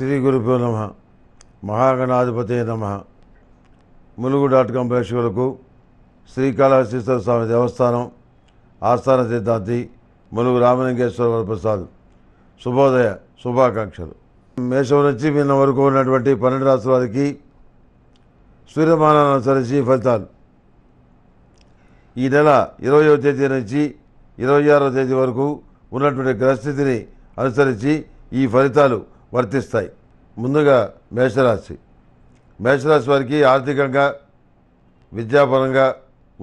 శ్రీ గురుపు నమ మహాగణాధిపతి నమ Mulugu dot com ప్రేక్షకులకు శ్రీకాళహస్తీశ్వర స్వామి దేవస్థానం ఆస్థాన సిద్ధాంతి ములుగు రామలింగేశ్వర వరప్రసాద్ శుభోదయ శుభాకాంక్షలు మేషం నుంచి నిన్న వరకు ఉన్నటువంటి పన్నెండు రాష్ట్ర వారికి సూర్యమానాన్ని అనుసరించి ఫలితాలు ఈ నెల ఇరవయో తేదీ నుంచి ఇరవై ఆరో తేదీ వరకు ఉన్నటువంటి గ్రహస్థితిని అనుసరించి ఈ ఫలితాలు వర్తిస్తాయి ముందుగా మేషరాశి మేషరాశి వారికి ఆర్థికంగా విద్యాపరంగా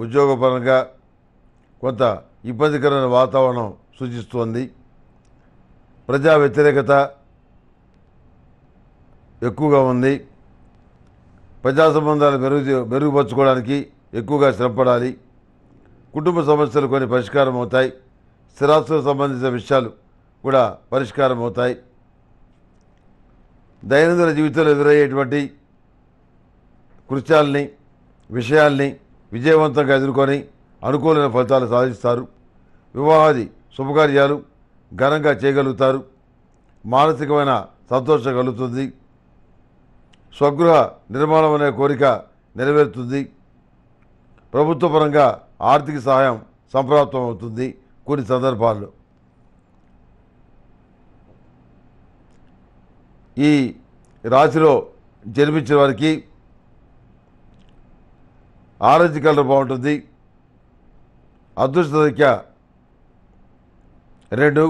ఉద్యోగపరంగా కొంత ఇబ్బందికరమైన వాతావరణం సూచిస్తోంది ప్రజా వ్యతిరేకత ఎక్కువగా ఉంది ప్రజా సంబంధాలు మెరుగు మెరుగుపరచుకోవడానికి ఎక్కువగా శ్రమపడాలి కుటుంబ సమస్యలు కొన్ని పరిష్కారం అవుతాయి స్థిరాస్తులకు సంబంధించిన విషయాలు కూడా పరిష్కారం అవుతాయి దైనందిన జీవితంలో ఎదురయ్యేటువంటి కృత్యాల్ని విషయాల్ని విజయవంతంగా ఎదుర్కొని అనుకూలమైన ఫలితాలు సాధిస్తారు వివాహాది శుభకార్యాలు ఘనంగా చేయగలుగుతారు మానసికమైన సంతోషం కలుగుతుంది స్వగృహ నిర్మాణం అనే కోరిక నెరవేరుతుంది ప్రభుత్వపరంగా ఆర్థిక సహాయం సంప్రాప్తం అవుతుంది కొన్ని సందర్భాల్లో ఈ రాశిలో జన్మించిన వారికి ఆరెంజ్ కలర్ బాగుంటుంది అదృష్ట సంఖ్య రెండు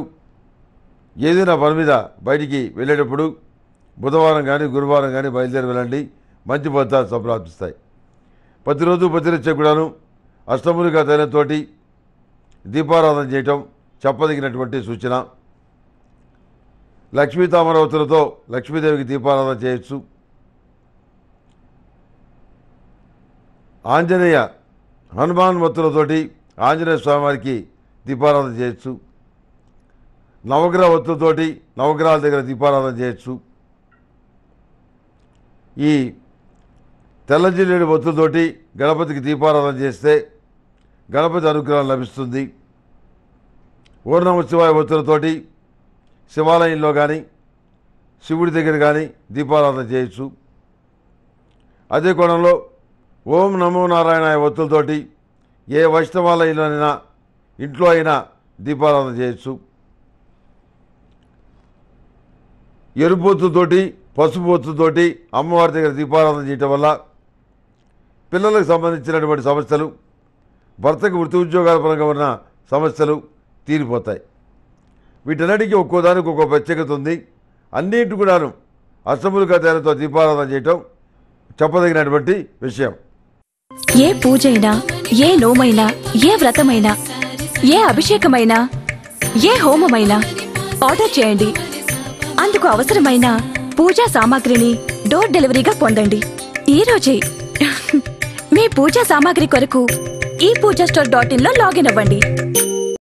ఏదైనా పని మీద బయటికి వెళ్ళేటప్పుడు బుధవారం కానీ గురువారం కానీ బయలుదేరి వెళ్ళండి మంచి ఫలితాలు సంప్రాప్తిస్తాయి ప్రతిరోజు ప్రతిరోజు కూడాను అష్టములుగా తగినతోటి దీపారాధన చేయటం చెప్పదగినటువంటి సూచన లక్ష్మీ తామరవతులతో లక్ష్మీదేవికి దీపారాధన చేయొచ్చు ఆంజనేయ హనుమాన్ వత్తులతోటి ఆంజనేయ స్వామివారికి దీపారాధన చేయొచ్చు నవగ్రహ వత్తులతోటి నవగ్రహాల దగ్గర దీపారాధన చేయొచ్చు ఈ తెల్లజిల్లేడు వత్తులతోటి గణపతికి దీపారాధన చేస్తే గణపతి అనుగ్రహం లభిస్తుంది ఓర్ణమోత్సవాయ వత్తులతోటి శివాలయంలో కానీ శివుడి దగ్గర కానీ దీపారాధన చేయొచ్చు అదే కోణంలో ఓం నమో నారాయణ ఒత్తులతోటి ఏ వైష్ణవాలయంలోనైనా ఇంట్లో అయినా దీపారాధన చేయొచ్చు ఎరుపు ఒత్తుతోటి పసుపు ఒత్తుతోటి అమ్మవారి దగ్గర దీపారాధన చేయటం వల్ల పిల్లలకు సంబంధించినటువంటి సమస్యలు భర్తకు వృత్తి ఉద్యోగాల పరంగా ఉన్న సమస్యలు తీరిపోతాయి వీటన్నిటికీ దానికి ఒక్కో ప్రత్యేకత ఉంది అన్నింటి కూడాను అష్టములుగా తేరతో దీపారాధన చేయటం చెప్పదగినటువంటి విషయం ఏ అయినా ఏ నోమైనా ఏ వ్రతమైనా ఏ అభిషేకమైనా ఏ హోమమైనా ఆర్డర్ చేయండి అందుకు అవసరమైన పూజా సామాగ్రిని డోర్ డెలివరీగా పొందండి ఈ రోజే మీ పూజా సామాగ్రి కొరకు ఈ పూజా స్టోర్ డాట్ ఇన్లో లాగిన్ అవ్వండి